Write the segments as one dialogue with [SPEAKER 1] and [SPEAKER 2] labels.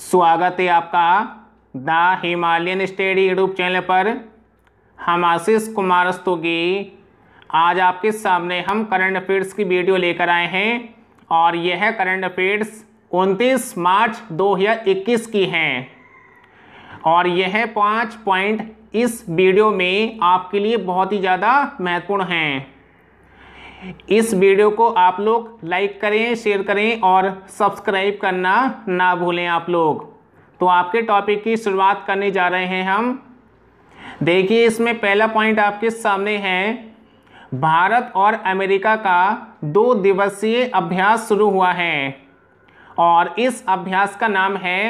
[SPEAKER 1] स्वागत है आपका the Himalayan study YouTube channel पर हम आशीष कुमार स्तोगी आज आपके सामने हम करंट अफेयर्स की वीडियो लेकर आए हैं और यह करंट अफेयर्स 29 मार्च 2021 की हैं और यह पाँच पॉइंट इस वीडियो में आपके लिए बहुत ही ज़्यादा महत्वपूर्ण हैं इस वीडियो को आप लोग लाइक करें शेयर करें और सब्सक्राइब करना ना भूलें आप लोग तो आपके टॉपिक की शुरुआत करने जा रहे हैं हम देखिए इसमें पहला पॉइंट आपके सामने है भारत और अमेरिका का दो दिवसीय अभ्यास शुरू हुआ है और इस अभ्यास का नाम है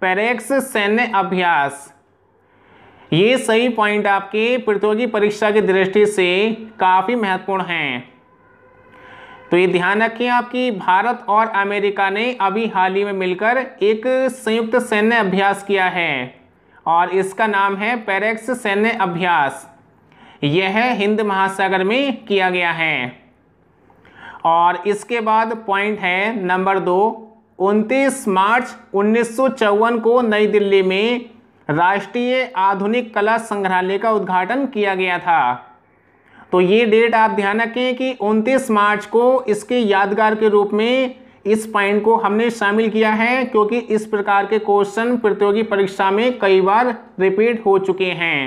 [SPEAKER 1] पैरेक्स सैन्य अभ्यास ये सही पॉइंट आपके प्रतियोगी परीक्षा की दृष्टि से काफ़ी महत्वपूर्ण हैं तो ये ध्यान रखिए आपकी भारत और अमेरिका ने अभी हाल ही में मिलकर एक संयुक्त सैन्य अभ्यास किया है और इसका नाम है पेरेक्स सैन्य अभ्यास यह हिंद महासागर में किया गया है और इसके बाद पॉइंट है नंबर दो उनतीस मार्च उन्नीस को नई दिल्ली में राष्ट्रीय आधुनिक कला संग्रहालय का उद्घाटन किया गया था तो ये डेट आप ध्यान रखें कि 29 मार्च को इसके यादगार के रूप में इस पॉइंट को हमने शामिल किया है क्योंकि इस प्रकार के क्वेश्चन प्रतियोगी परीक्षा में कई बार रिपीट हो चुके हैं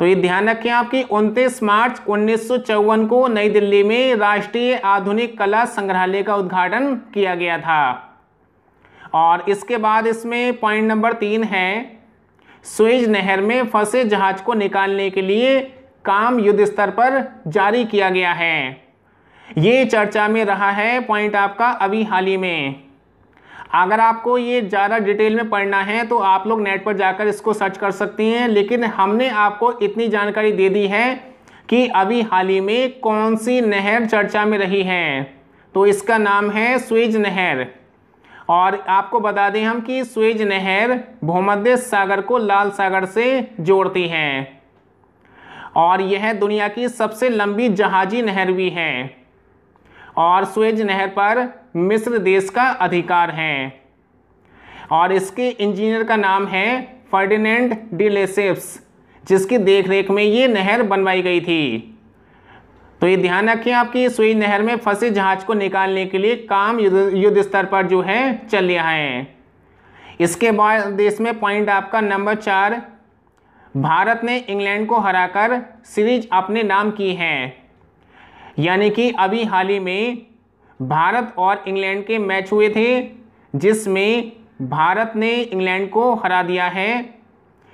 [SPEAKER 1] तो ये ध्यान रखें आपकी 29 मार्च उन्नीस को नई दिल्ली में राष्ट्रीय आधुनिक कला संग्रहालय का उद्घाटन किया गया था और इसके बाद इसमें पॉइंट नंबर तीन है स्वेज नहर में फंसे जहाज को निकालने के लिए काम युद्ध स्तर पर जारी किया गया है ये चर्चा में रहा है पॉइंट आपका अभी हाल ही में अगर आपको ये ज़्यादा डिटेल में पढ़ना है तो आप लोग नेट पर जाकर इसको सर्च कर सकते हैं लेकिन हमने आपको इतनी जानकारी दे दी है कि अभी हाल ही में कौन सी नहर चर्चा में रही है तो इसका नाम है स्वेज नहर और आपको बता दें हम कि स्वेज नहर भूमध्य सागर को लाल सागर से जोड़ती हैं और यह दुनिया की सबसे लंबी जहाजी नहर भी है और स्वेज नहर पर मिस्र देश का अधिकार है और इसके इंजीनियर का नाम है फर्डिनेंड डिलेसिप्स जिसकी देखरेख में ये नहर बनवाई गई थी तो ये ध्यान रखें आपकी स्वेज नहर में फंसे जहाज को निकालने के लिए काम युद्ध युद्ध स्तर पर जो है चल रहा है इसके बाद देश में पॉइंट आपका नंबर चार भारत ने इंग्लैंड को हराकर सीरीज अपने नाम की है यानी कि अभी हाल ही में भारत और इंग्लैंड के मैच हुए थे जिसमें भारत ने इंग्लैंड को हरा दिया है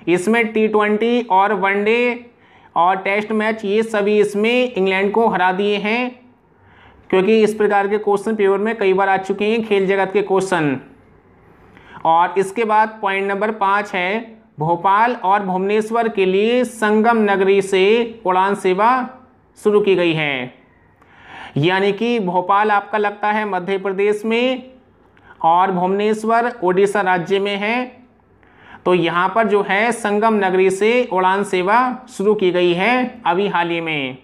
[SPEAKER 1] इसमें टी ट्वेंटी और वनडे और टेस्ट मैच ये सभी इसमें इंग्लैंड को हरा दिए हैं क्योंकि इस प्रकार के क्वेश्चन पेपर में कई बार आ चुके हैं खेल जगत के क्वेश्चन और इसके बाद पॉइंट नंबर पाँच है भोपाल और भुवनेश्वर के लिए संगम नगरी से उड़ान सेवा शुरू की गई है यानी कि भोपाल आपका लगता है मध्य प्रदेश में और भुवनेश्वर ओडिशा राज्य में है तो यहाँ पर जो है संगम नगरी से उड़ान सेवा शुरू की गई है अभी हाल ही में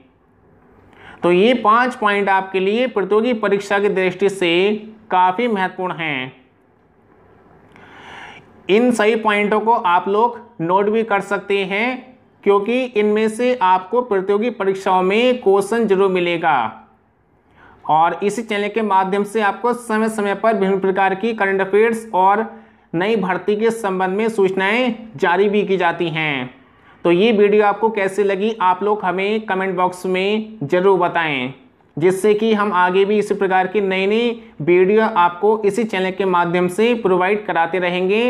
[SPEAKER 1] तो ये पांच पॉइंट आपके लिए प्रतियोगी परीक्षा की दृष्टि से काफ़ी महत्वपूर्ण हैं इन सही पॉइंटों को आप लोग नोट भी कर सकते हैं क्योंकि इनमें से आपको प्रतियोगी परीक्षाओं में क्वेश्चन जरूर मिलेगा और इसी चैनल के माध्यम से आपको समय समय पर विभिन्न प्रकार की करंट अफेयर्स और नई भर्ती के संबंध में सूचनाएं जारी भी की जाती हैं तो ये वीडियो आपको कैसे लगी आप लोग हमें कमेंट बॉक्स में ज़रूर बताएं जिससे कि हम आगे भी इसी प्रकार की नई नई वीडियो आपको इसी चैनल के माध्यम से प्रोवाइड कराते रहेंगे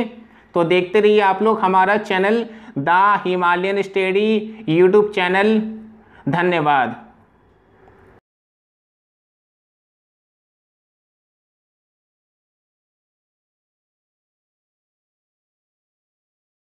[SPEAKER 1] तो देखते रहिए आप लोग हमारा channel the Himalayan study YouTube channel धन्यवाद